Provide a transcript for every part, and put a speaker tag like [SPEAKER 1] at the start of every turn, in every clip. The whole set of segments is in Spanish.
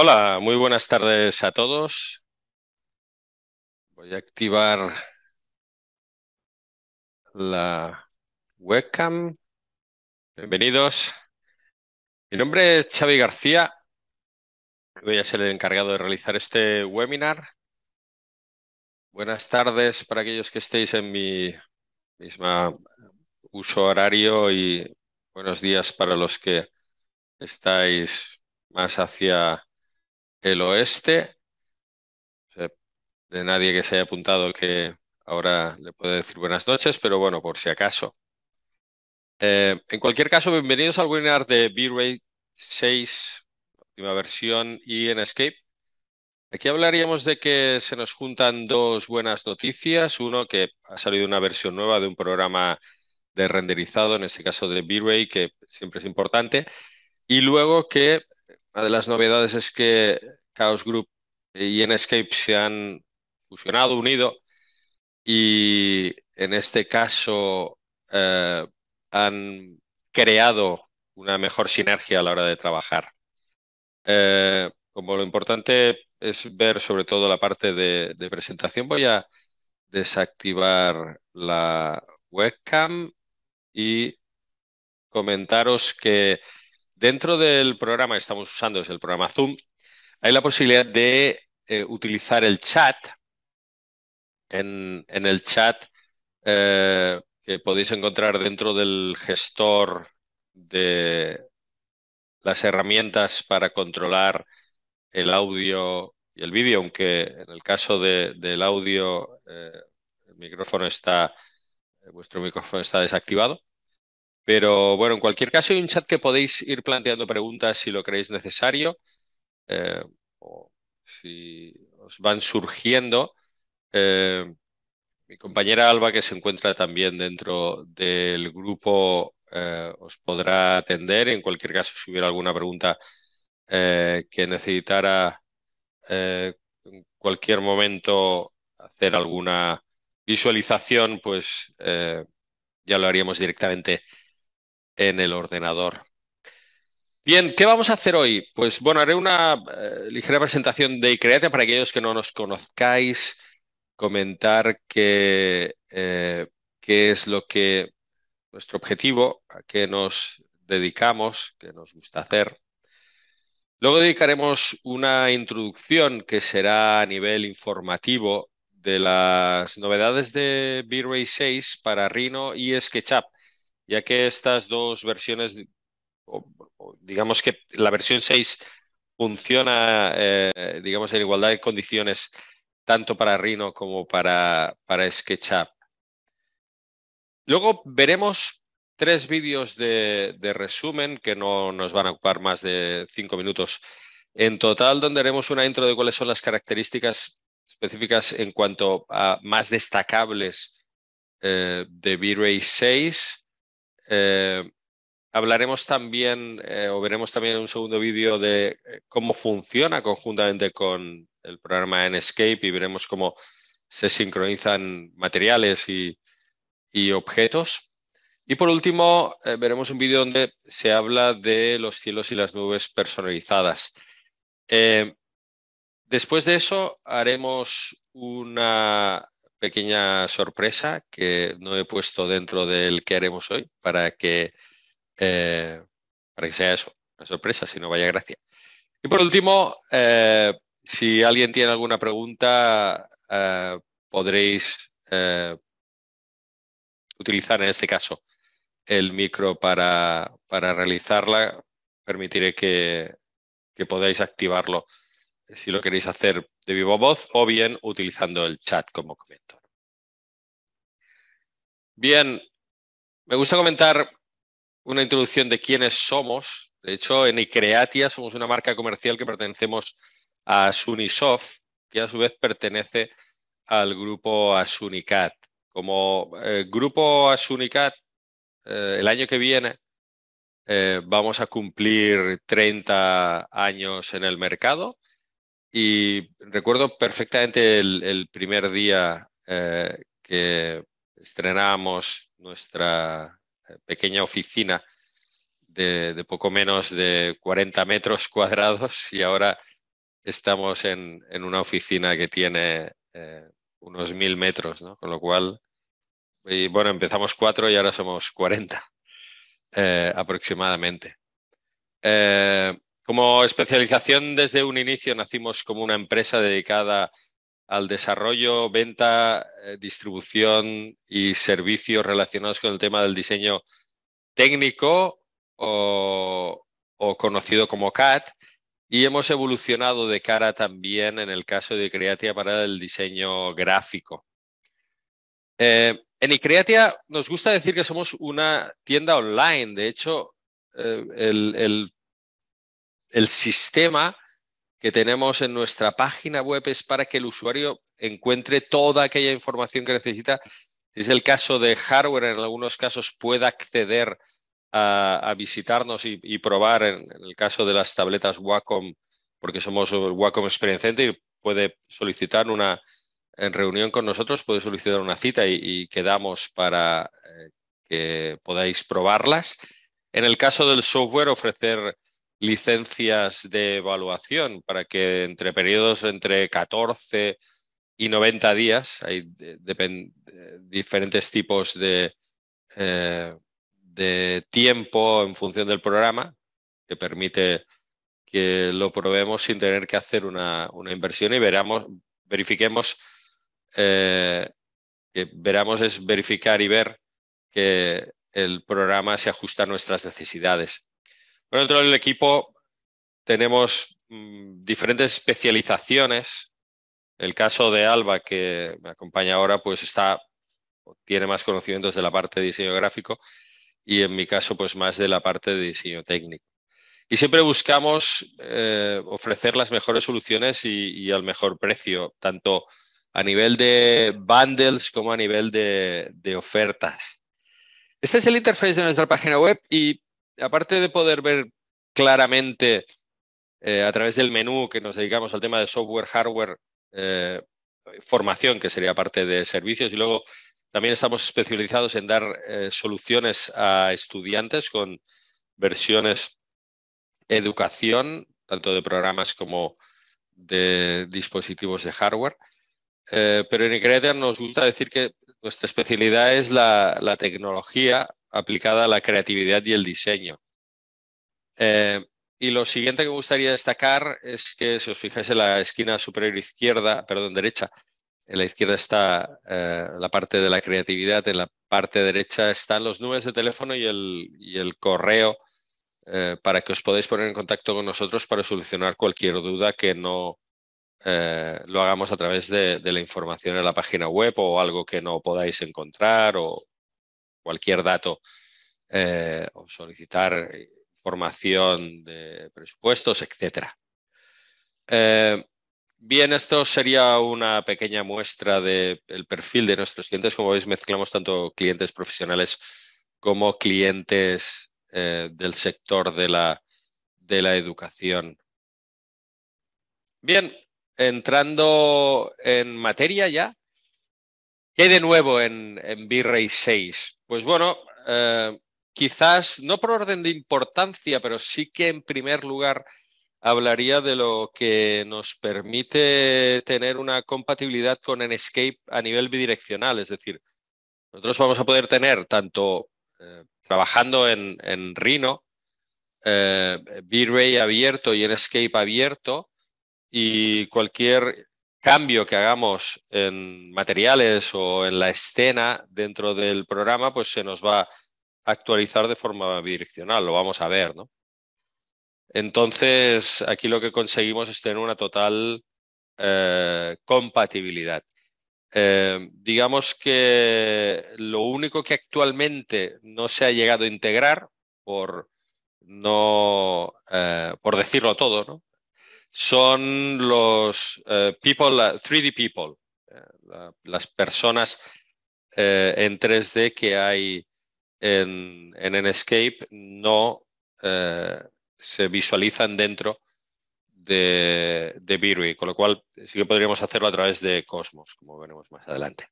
[SPEAKER 1] Hola, muy buenas tardes a todos. Voy a activar la webcam. Bienvenidos. Mi nombre es Xavi García. Voy a ser el encargado de realizar este webinar. Buenas tardes para aquellos que estéis en mi misma uso horario y buenos días para los que estáis más hacia el oeste. de nadie que se haya apuntado que ahora le puede decir buenas noches, pero bueno, por si acaso. Eh, en cualquier caso, bienvenidos al webinar de V-Ray 6, última versión, y en Escape. Aquí hablaríamos de que se nos juntan dos buenas noticias. Uno, que ha salido una versión nueva de un programa de renderizado, en este caso de V-Ray, que siempre es importante. Y luego que una de las novedades es que Chaos Group y Enscape se han fusionado, unido y en este caso eh, han creado una mejor sinergia a la hora de trabajar. Eh, como lo importante es ver sobre todo la parte de presentación, voy a desactivar la webcam y comentaros que dentro del programa que estamos usando es el programa Zoom, hay la posibilidad de eh, utilizar el chat. En, el chat eh, que podéis encontrar dentro del gestor de las herramientas para controlar el audio y el vídeo, aunque en el caso del audio eh, el micrófono está, vuestro micrófono está desactivado. Pero bueno, en cualquier caso hay un chat que podéis ir planteando preguntas si lo creéis necesario. Eh, o si os van surgiendo. Eh, mi compañera Alba, que se encuentra también dentro del grupo, eh, os podrá atender. En cualquier caso, si hubiera alguna pregunta que necesitara en cualquier momento hacer alguna visualización, pues ya lo haríamos directamente en el ordenador. Bien, ¿qué vamos a hacer hoy? Pues bueno, haré una eh, ligera presentación de ICREATE para aquellos que no nos conozcáis, comentar eh, qué, es lo que nuestro objetivo, a qué nos dedicamos, qué nos gusta hacer. Luego dedicaremos una introducción que será a nivel informativo de las novedades de V-Ray 6 para Rhino y SketchUp, ya que estas dos versiones, digamos que la versión 6 funciona, eh, digamos, en igualdad de condiciones tanto para Rhino como para, para SketchUp. Luego veremos tres vídeos de, resumen que no nos van a ocupar más de cinco minutos en total, donde haremos una intro de cuáles son las características específicas en cuanto a más destacables eh, de V-Ray 6. Hablaremos también eh, o veremos también en un segundo vídeo de eh, cómo funciona conjuntamente con el programa Enscape y veremos cómo se sincronizan materiales y, objetos. Y por último, eh, veremos un vídeo donde se habla de los cielos y las nubes personalizadas. después de eso, haremos una pequeña sorpresa que no he puesto dentro del que haremos hoy para que eh, para que sea eso, una sorpresa, si no vaya gracia. Y por último, eh, si alguien tiene alguna pregunta, eh, podréis utilizar en este caso el micro para, para realizarla. Permitiré que, podáis activarlo si lo queréis hacer de vivo voz o bien utilizando el chat como comentario. Bien, me gusta comentar una introducción de quiénes somos. De hecho, en Icreatia somos una marca comercial que pertenecemos a Sunisoft, que a su vez pertenece al grupo Asunicat. Como eh, grupo Asunicat, eh, el año que viene eh, vamos a cumplir 30 años en el mercado y recuerdo perfectamente el, el primer día que estrenamos nuestra, pequeña oficina de, poco menos de 40 metros cuadrados y ahora estamos en, una oficina que tiene eh, unos mil metros, Con lo cual, bueno, empezamos cuatro y ahora somos 40 eh, aproximadamente. Eh, como especialización desde un inicio nacimos como una empresa dedicada al desarrollo, venta, eh, distribución y servicios relacionados con el tema del diseño técnico o, conocido como CAT. Y hemos evolucionado de cara también en el caso de Creatia para el diseño gráfico. Eh, en Icreatia nos gusta decir que somos una tienda online. De hecho, eh, el, sistema que tenemos en nuestra página web es para que el usuario encuentre toda aquella información que necesita. es el caso de hardware, en algunos casos pueda acceder a, visitarnos y, probar, en, el caso de las tabletas Wacom, porque somos Wacom Experience Center, puede solicitar una en reunión con nosotros, puede solicitar una cita y, quedamos para eh, que podáis probarlas. En el caso del software, ofrecer licencias de evaluación para que entre periodos entre 14 y 90 días, hay eh, diferentes tipos de, eh, de tiempo en función del programa que permite que lo probemos sin tener que hacer una, una inversión y veramos, verifiquemos, eh, veramos es verificar y ver que el programa se ajusta a nuestras necesidades. Bueno, dentro del equipo tenemos mm, diferentes especializaciones. El caso de Alba, que me acompaña ahora, pues está, tiene más conocimientos de la parte de diseño gráfico y en mi caso, pues más de la parte de diseño técnico. Y siempre buscamos eh, ofrecer las mejores soluciones y, al mejor precio, tanto a nivel de bundles como a nivel de, de ofertas. Este es el interface de nuestra página web y aparte de poder ver claramente eh, a través del menú que nos dedicamos al tema de software, hardware, eh, formación, que sería parte de servicios, y luego también estamos especializados en dar eh, soluciones a estudiantes con versiones educación, tanto de programas como de dispositivos de hardware. pero en Incredian nos gusta decir que nuestra especialidad es la tecnología aplicada a la creatividad y el diseño. Eh, y lo siguiente que me gustaría destacar es que si os fijáis en la esquina superior izquierda, perdón, derecha, en la izquierda está eh, la parte de la creatividad, en la parte derecha están los números de teléfono y el, correo eh, para que os podáis poner en contacto con nosotros para solucionar cualquier duda que no lo hagamos a través de, de la información en la página web o algo que no podáis encontrar o, cualquier dato eh, o solicitar información de presupuestos, etc. Eh, bien, esto sería una pequeña muestra del perfil de nuestros clientes. Como veis, mezclamos tanto clientes profesionales como clientes eh, del sector de la, educación. Bien, entrando en materia ya, ¿qué hay de nuevo en, en V-Ray 6? Pues bueno, eh, quizás no por orden de importancia, pero sí que en primer lugar hablaría de lo que nos permite tener una compatibilidad con Enscape a nivel bidireccional, es decir, nosotros vamos a poder tener tanto eh, trabajando en, Rhino, eh, ray abierto y escape abierto, y cualquier cambio que hagamos en materiales o en la escena dentro del programa, pues se nos va a actualizar de forma bidireccional, lo vamos a ver, ¿no? Entonces, aquí lo que conseguimos es tener una total eh, compatibilidad. Eh, digamos que lo único que actualmente no se ha llegado a integrar, por, no, eh, por decirlo todo, ¿no? son los eh, people, 3D people, eh, las personas eh, en 3D que hay en, en no se visualizan dentro de, de con lo cual sí que podríamos hacerlo a través de Cosmos, como veremos más adelante.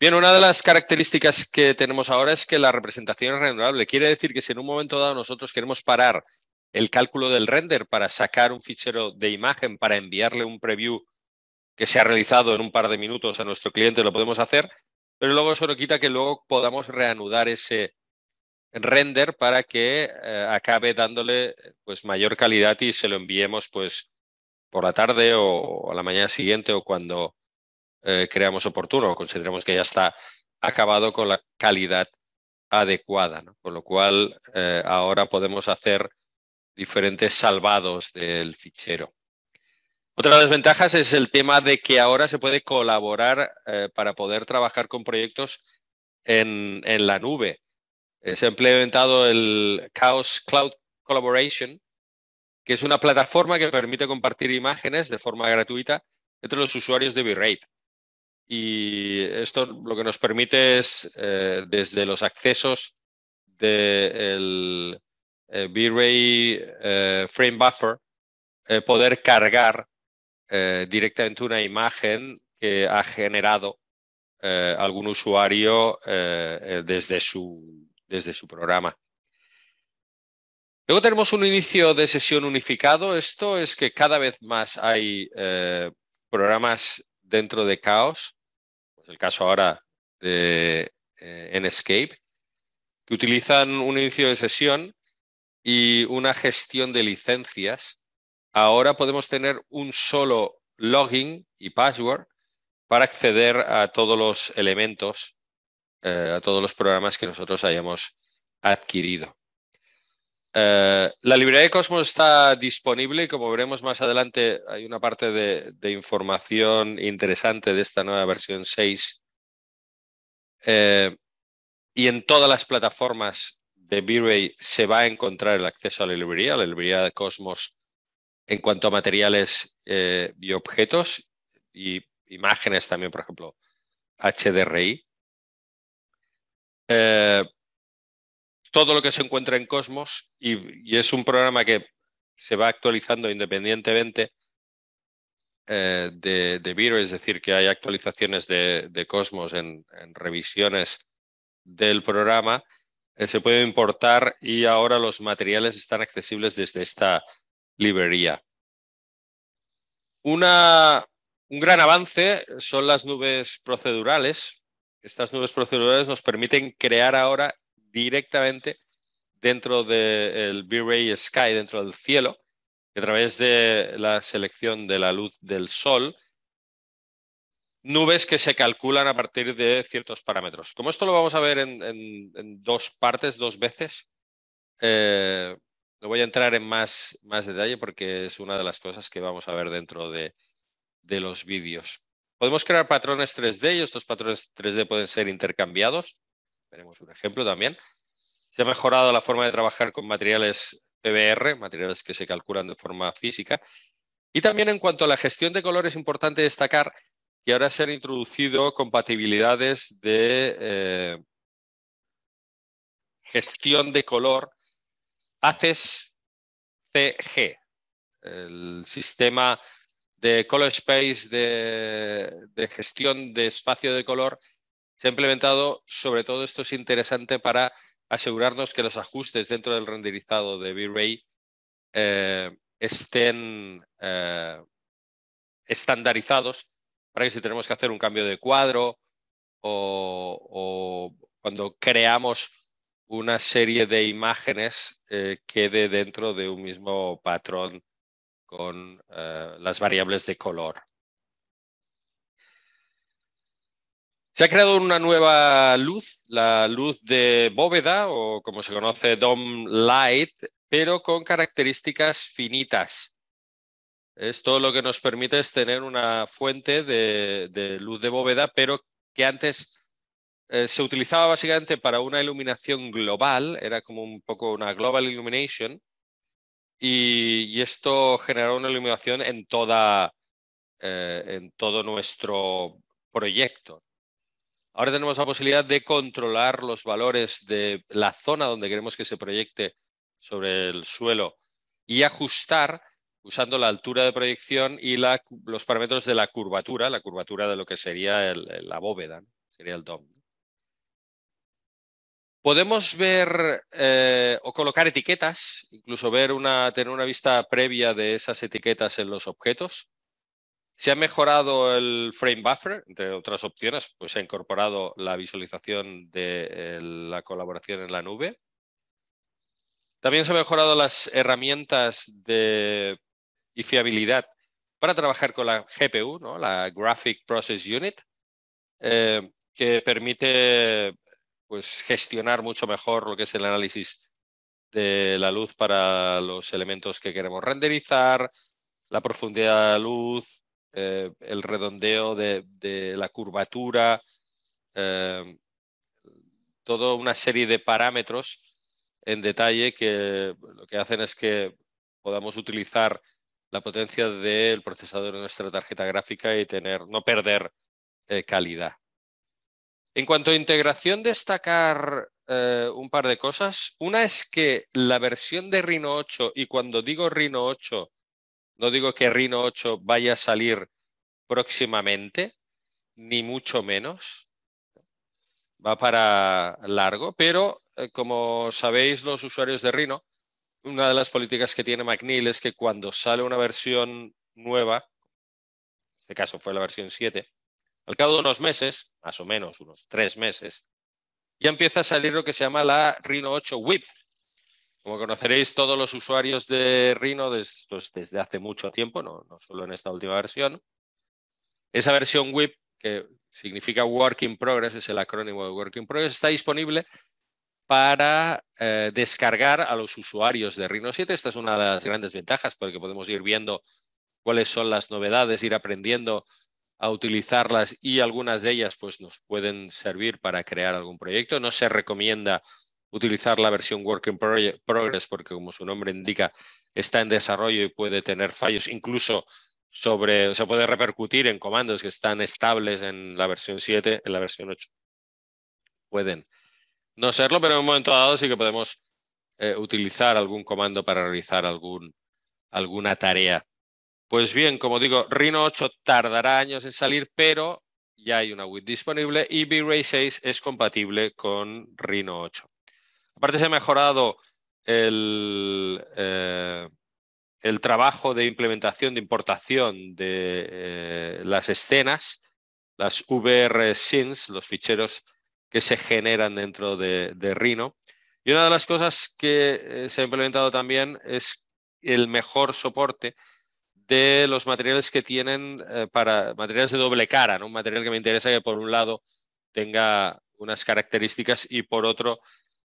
[SPEAKER 1] Bien, una de las características que tenemos ahora es que la representación es renovable. Quiere decir que si en un momento dado nosotros queremos parar el cálculo del render para sacar un fichero de imagen, para enviarle un preview que se ha realizado en un par de minutos a nuestro cliente, lo podemos hacer, pero luego eso no quita que luego podamos reanudar ese render para que eh, acabe dándole pues mayor calidad y se lo enviemos pues por la tarde o a la mañana siguiente o cuando eh, creamos oportuno o consideremos que ya está acabado con la calidad adecuada. Con lo cual eh, ahora podemos hacer diferentes salvados del fichero. Otra de las ventajas es el tema de que ahora se puede colaborar eh, para poder trabajar con proyectos en, la nube. Eh, se ha implementado el Chaos Cloud Collaboration, que es una plataforma que permite compartir imágenes de forma gratuita entre los usuarios de V-Rate. Y esto lo que nos permite es, eh, desde los accesos del de eh, V-Ray eh, Frame Buffer, eh, poder cargar directamente una imagen que ha generado algún usuario desde, su, desde su programa. Luego tenemos un inicio de sesión unificado. Esto es que cada vez más hay programas dentro de Chaos, pues el caso ahora de eh, que utilizan un inicio de sesión y una gestión de licencias, ahora podemos tener un solo login y password para acceder a todos los elementos, eh, a todos los programas que nosotros hayamos adquirido. Eh, la librería de Cosmos está disponible y como veremos más adelante hay una parte de, información interesante de esta nueva versión 6 eh, y en todas las plataformas de V-Ray se va a encontrar el acceso a la librería, la librería de Cosmos, en cuanto a materiales eh, y objetos y imágenes también, por ejemplo, HDRI. Eh, todo lo que se encuentra en Cosmos y, es un programa que se va actualizando independientemente eh, de, de ray es decir, que hay actualizaciones de, Cosmos en revisiones del programa eh, se puede importar y ahora los materiales están accesibles desde esta librería. un gran avance son las nubes procedurales. Estas nubes procedurales nos permiten crear ahora directamente dentro del b V-Ray Sky, dentro del cielo, a través de la selección de la luz del sol, nubes que se calculan a partir de ciertos parámetros. Como esto lo vamos a ver en, dos partes, dos veces, eh, voy a entrar en más, más, detalle porque es una de las cosas que vamos a ver dentro de, los vídeos. Podemos crear patrones 3D y estos patrones 3D pueden ser intercambiados. Veremos un ejemplo también. Se ha mejorado la forma de trabajar con materiales PBR, materiales que se calculan de forma física. Y también en cuanto a la gestión de color es importante destacar que ahora se han introducido compatibilidades de eh, gestión de color ACES CG, el sistema de Color Space de, gestión de espacio de color se ha implementado, sobre todo esto es interesante para asegurarnos que los ajustes dentro del renderizado de V-Ray eh, estén eh, estandarizados para que si tenemos que hacer un cambio de cuadro o, cuando creamos una serie de imágenes eh, quede dentro de un mismo patrón con eh, las variables de color. Se ha creado una nueva luz, la luz de bóveda o como se conoce DOM Light, pero con características finitas. Esto lo que nos permite es tener una fuente de, luz de bóveda, pero que antes eh, se utilizaba básicamente para una iluminación global, era como un poco una global illumination, y, esto generó una iluminación en, eh, en todo nuestro proyecto. Ahora tenemos la posibilidad de controlar los valores de la zona donde queremos que se proyecte sobre el suelo y ajustar usando la altura de proyección y los parámetros de la curvatura, la curvatura de lo que sería la bóveda, sería el DOM. Podemos ver eh, o colocar etiquetas, incluso ver una, tener una vista previa de esas etiquetas en los objetos. Se ha mejorado el frame buffer, entre otras opciones, pues se ha incorporado la visualización de eh, la colaboración en la nube. También se han mejorado las herramientas de y fiabilidad para trabajar con la GPU, la Graphic Process Unit, eh, que permite pues, gestionar mucho mejor lo que es el análisis de la luz para los elementos que queremos renderizar, la profundidad de la luz, eh, el redondeo de, la curvatura, eh, toda una serie de parámetros en detalle que lo que hacen es que podamos utilizar la potencia del procesador de nuestra tarjeta gráfica y tener, no perder eh, calidad. En cuanto a integración, destacar eh, un par de cosas. Una es que la versión de Rhino 8, y cuando digo Rhino 8, no digo que Rhino 8 vaya a salir próximamente, ni mucho menos. Va para largo, pero eh, como sabéis los usuarios de Rhino, una de las políticas que tiene McNeil es que cuando sale una versión nueva, en este caso fue la versión 7, al cabo de unos meses, más o menos unos tres meses, ya empieza a salir lo que se llama la Rhino 8 WIP. Como conoceréis todos los usuarios de Rhino desde, hace mucho tiempo, no, no solo en esta última versión, esa versión WIP, que significa Work in Progress, es el acrónimo de Work in Progress, está disponible para eh, descargar a los usuarios de Rhino 7. Esta es una de las grandes ventajas porque podemos ir viendo cuáles son las novedades, ir aprendiendo a utilizarlas y algunas de ellas pues, nos pueden servir para crear algún proyecto. No se recomienda utilizar la versión Work in Progress porque, como su nombre indica, está en desarrollo y puede tener fallos, incluso sobre, se puede repercutir en comandos que están estables en la versión 7, en la versión 8. Pueden no serlo, pero en un momento dado sí que podemos eh, utilizar algún comando para realizar algún, alguna tarea. Pues bien, como digo, Rhino 8 tardará años en salir, pero ya hay una WID disponible y V-Ray 6 es compatible con Rhino 8. Aparte se ha mejorado eh, el, trabajo de implementación, de importación de eh, las escenas, las VR scenes, los ficheros que se generan dentro de, Rhino. Y una de las cosas que eh, se ha implementado también es el mejor soporte de los materiales que tienen eh, para materiales de doble cara, ¿no? un material que me interesa que por un lado tenga unas características y por otro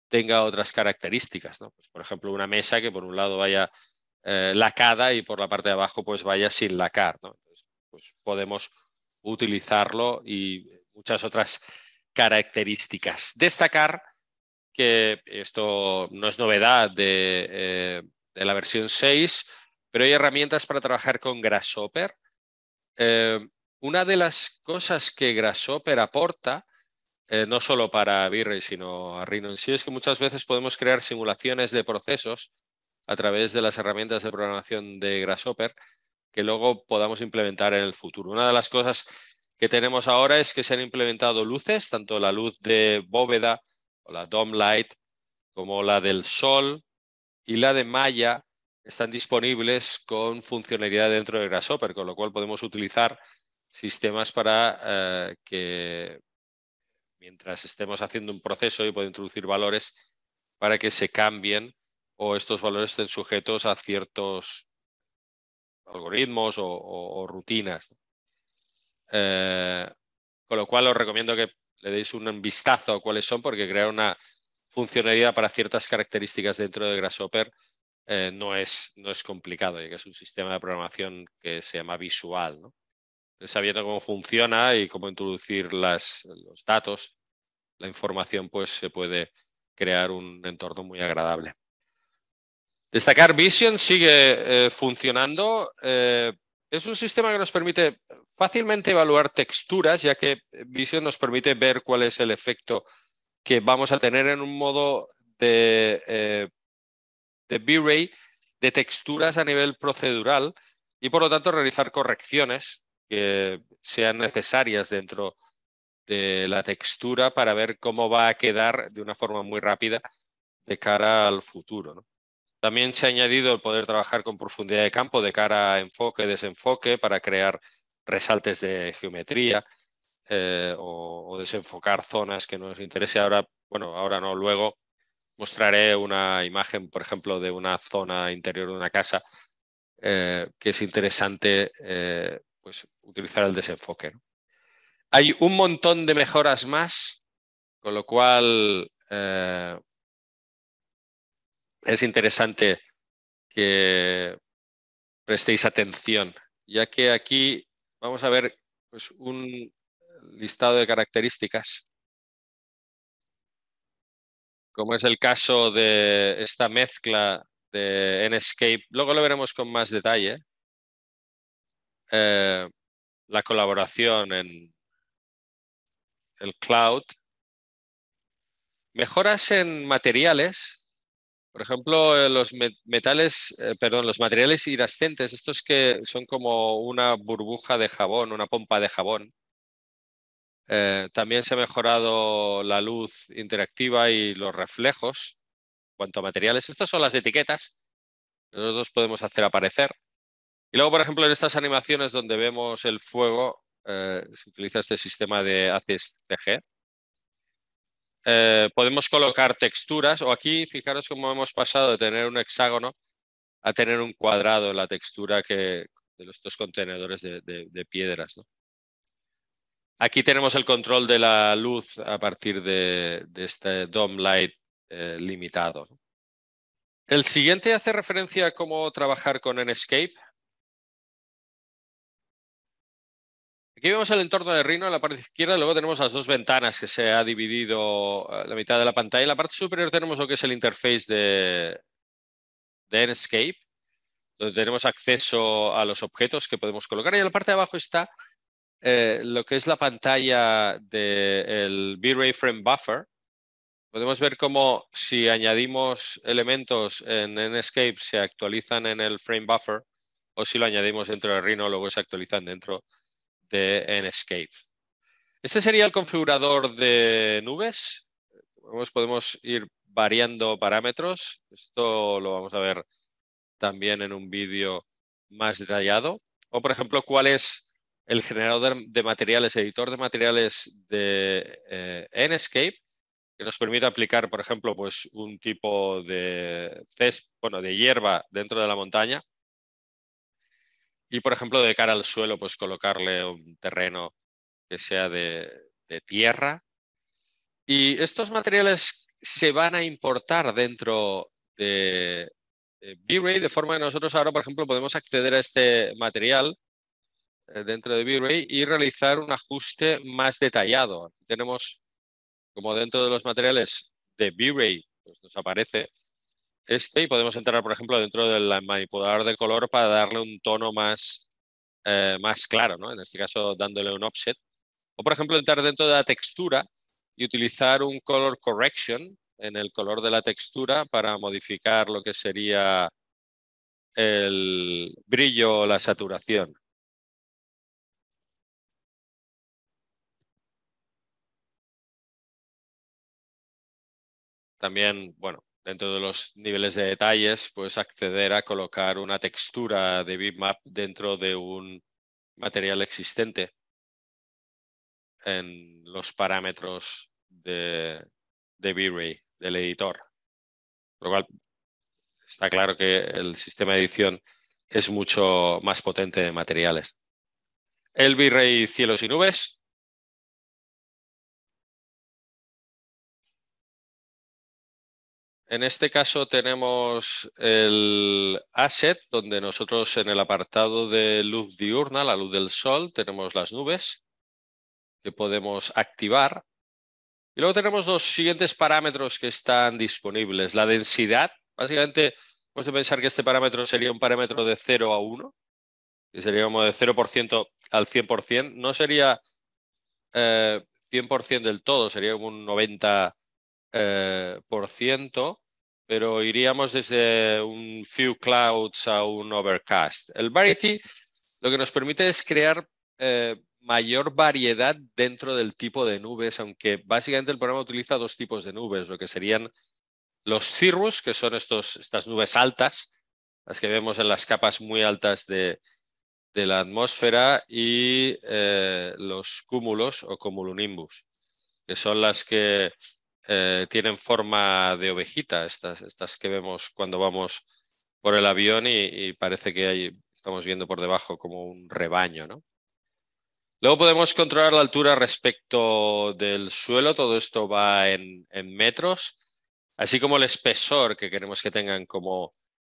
[SPEAKER 1] tenga otras características. Pues, por ejemplo, una mesa que por un lado vaya eh, lacada y por la parte de abajo pues vaya sin lacar. ¿no? pues podemos utilizarlo y muchas otras características. Destacar que esto no es novedad de, eh, la versión 6, pero hay herramientas para trabajar con Grasshopper. Eh, una de las cosas que Grasshopper aporta, eh, no solo para v sino a Rhino en sí, es que muchas veces podemos crear simulaciones de procesos a través de las herramientas de programación de Grasshopper que luego podamos implementar en el futuro. Una de las cosas que tenemos ahora es que se han implementado luces, tanto la luz de bóveda o la dome light como la del sol y la de malla están disponibles con funcionalidad dentro de Grasshopper, con lo cual podemos utilizar sistemas para eh, que mientras estemos haciendo un proceso y puede introducir valores para que se cambien o estos valores estén sujetos a ciertos algoritmos o rutinas. Eh, con lo cual os recomiendo que le deis un vistazo a cuáles son, porque crear una funcionalidad para ciertas características dentro de Grasshopper eh, no, es, no es complicado, ya que es un sistema de programación que se llama visual. sabiendo cómo funciona y cómo introducir las, los datos, la información, pues se puede crear un entorno muy agradable. Destacar Vision sigue eh, funcionando. Es un sistema que nos permite fácilmente evaluar texturas, ya que Vision nos permite ver cuál es el efecto que vamos a tener en un modo de, b eh, V-Ray de texturas a nivel procedural y por lo tanto realizar correcciones que sean necesarias dentro de la textura para ver cómo va a quedar de una forma muy rápida de cara al futuro. ¿no? También se ha añadido el poder trabajar con profundidad de campo de cara a enfoque, desenfoque, para crear resaltes de geometría eh, o, desenfocar zonas que nos interese. Ahora, bueno, ahora no, luego mostraré una imagen, por ejemplo, de una zona interior de una casa eh, que es interesante eh, pues, utilizar el desenfoque. Hay un montón de mejoras más, con lo cual es interesante que prestéis atención, ya que aquí vamos a ver pues, un listado de características, como es el caso de esta mezcla de Nscape, luego lo veremos con más detalle, eh, la colaboración en el cloud, mejoras en materiales, por ejemplo, eh, los metales, eh, perdón, los materiales irascentes, estos que son como una burbuja de jabón, una pompa de jabón. Eh, también se ha mejorado la luz interactiva y los reflejos. En cuanto a materiales, estas son las etiquetas. Que nosotros podemos hacer aparecer. Y luego, por ejemplo, en estas animaciones donde vemos el fuego, se utiliza este sistema de ACSTG, eh, podemos colocar texturas o aquí fijaros cómo hemos pasado de tener un hexágono a tener un cuadrado en la textura de los dos contenedores de, piedras. Aquí tenemos el control de la luz a partir de, este Dome light eh, limitado. El siguiente hace referencia a cómo trabajar con Enscape. Aquí vemos el entorno de Rhino en la parte izquierda, luego tenemos las dos ventanas que se ha dividido eh, la mitad de la pantalla. En la parte superior tenemos lo que es el interface de, de donde tenemos acceso a los objetos que podemos colocar. Y en la parte de abajo está eh, lo que es la pantalla del de V-Ray Frame Buffer. Podemos ver cómo si añadimos elementos en Enscape se actualizan en el Frame Buffer o si lo añadimos dentro de Rhino luego se actualizan dentro de de Enscape. Este sería el configurador de nubes. podemos ir variando parámetros. Esto lo vamos a ver también en un vídeo más detallado. O, por ejemplo, cuál es el generador de materiales, editor de materiales de eh, Enscape, que nos permite aplicar, por ejemplo, pues, un tipo de, bueno, de hierba dentro de la montaña y, por ejemplo, de cara al suelo, pues colocarle un terreno que sea de, tierra. Y estos materiales se van a importar dentro de, de V-Ray, de forma que nosotros ahora, por ejemplo, podemos acceder a este material eh, dentro de V-Ray y realizar un ajuste más detallado. Tenemos, como dentro de los materiales de V-Ray, pues, nos aparece este y podemos entrar, por ejemplo, dentro del manipulador de color para darle un tono más, eh, más claro, ¿no? en este caso dándole un offset. O, por ejemplo, entrar dentro de la textura y utilizar un color correction en el color de la textura para modificar lo que sería el brillo o la saturación. También, bueno, dentro de los niveles de detalles, pues acceder a colocar una textura de bitmap dentro de un material existente en los parámetros de, de V-Ray, del editor. lo cual, está claro que el sistema de edición es mucho más potente de materiales. El V-Ray Cielos y Nubes En este caso tenemos el asset, donde nosotros en el apartado de luz diurna, la luz del sol, tenemos las nubes que podemos activar. Y luego tenemos los siguientes parámetros que están disponibles. La densidad, básicamente, hemos de pensar que este parámetro sería un parámetro de 0 a 1, que sería como de 0% al 100%. No sería 100% eh, del todo, sería un 90% pero iríamos desde un few clouds a un overcast. El variety lo que nos permite es crear eh, mayor variedad dentro del tipo de nubes, aunque básicamente el programa utiliza dos tipos de nubes, lo que serían los cirrus, que son estos, estas nubes altas, las que vemos en las capas muy altas de, la atmósfera, y eh, los cúmulos o cumulonimbus, que son las que eh, tienen forma de ovejita, estas, estas que vemos cuando vamos por el avión y, parece que estamos viendo por debajo como un rebaño, ¿no? Luego podemos controlar la altura respecto del suelo, todo esto va en, metros, así como el espesor que queremos que tengan como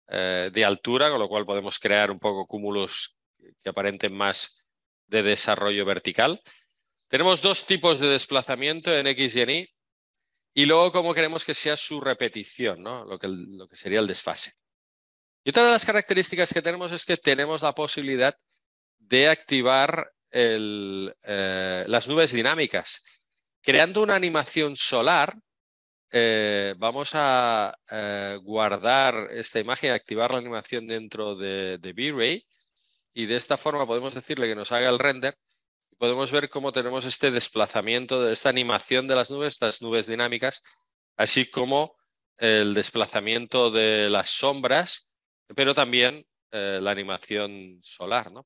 [SPEAKER 1] eh, de altura, con lo cual podemos crear un poco cúmulos que aparenten más de desarrollo vertical. Tenemos dos tipos de desplazamiento en X y en Y. Y luego, cómo queremos que sea su repetición, lo, que, lo que sería el desfase. Y otra de las características que tenemos es que tenemos la posibilidad de activar eh, las nubes dinámicas. Creando una animación solar, eh, vamos a eh, guardar esta imagen, activar la animación dentro de, de V-Ray y de esta forma podemos decirle que nos haga el render podemos ver cómo tenemos este desplazamiento, de esta animación de las nubes, estas nubes dinámicas, así como el desplazamiento de las sombras, pero también eh, la animación solar, ¿no?